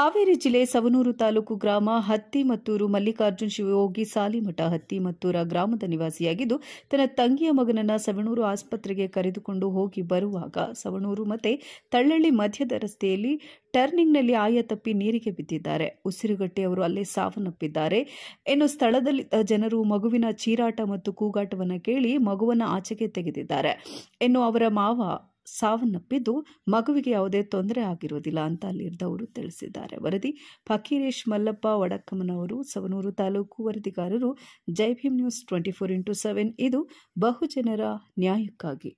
ಹಾವೇರಿ ಜಿಲ್ಲೆ ಸವನೂರು ತಾಲೂಕು ಗ್ರಾಮ ಹತ್ತಿ ಮತ್ತೂರು ಮಲ್ಲಿಕಾರ್ಜುನ್ ಶಿವಯೋಗಿ ಸಾಲಿಮಠ ಹತ್ತಿ ಮತ್ತೂರ ಗ್ರಾಮದ ನಿವಾಸಿಯಾಗಿದ್ದು ತನ್ನ ತಂಗಿಯ ಮಗನನ್ನು ಸವಣೂರು ಆಸ್ಪತ್ರೆಗೆ ಕರೆದುಕೊಂಡು ಹೋಗಿ ಬರುವಾಗ ಸವಣೂರು ಮತ್ತೆ ತಳ್ಳಳ್ಳಿ ಮಧ್ಯದ ರಸ್ತೆಯಲ್ಲಿ ಟರ್ನಿಂಗ್ನಲ್ಲಿ ಆಯ ತಪ್ಪಿ ನೀರಿಗೆ ಬಿದ್ದಿದ್ದಾರೆ ಉಸಿರುಗಟ್ಟಿ ಅವರು ಅಲ್ಲೇ ಸಾವನ್ನಪ್ಪಿದ್ದಾರೆ ಎನ್ನು ಸ್ಥಳದಲ್ಲಿ ಜನರು ಮಗುವಿನ ಚೀರಾಟ ಮತ್ತು ಕೂಗಾಟವನ್ನು ಕೇಳಿ ಮಗುವನ್ನು ಆಚೆಗೆ ತೆಗೆದಿದ್ದಾರೆ ಇನ್ನು ಅವರ ಮಾವ ಸಾವನ್ನಪ್ಪಿದ್ದು ಮಗುವಿಗೆ ಯಾವುದೇ ತೊಂದರೆ ಆಗಿರೋದಿಲ್ಲ ಅಂತ ಅಲ್ಲಿದ್ದವರು ತಿಳಿಸಿದ್ದಾರೆ ವರದಿ ಫಕೀರೇಶ್ ಮಲ್ಲಪ್ಪ ವಡಕ್ಕಮ್ಮನವರು ಸವನೂರು ತಾಲೂಕು ವರದಿಗಾರರು Jai Bhim news twenty four into seven ಇದು ಬಹುಜನರ ನ್ಯಾಯಕ್ಕಾಗಿ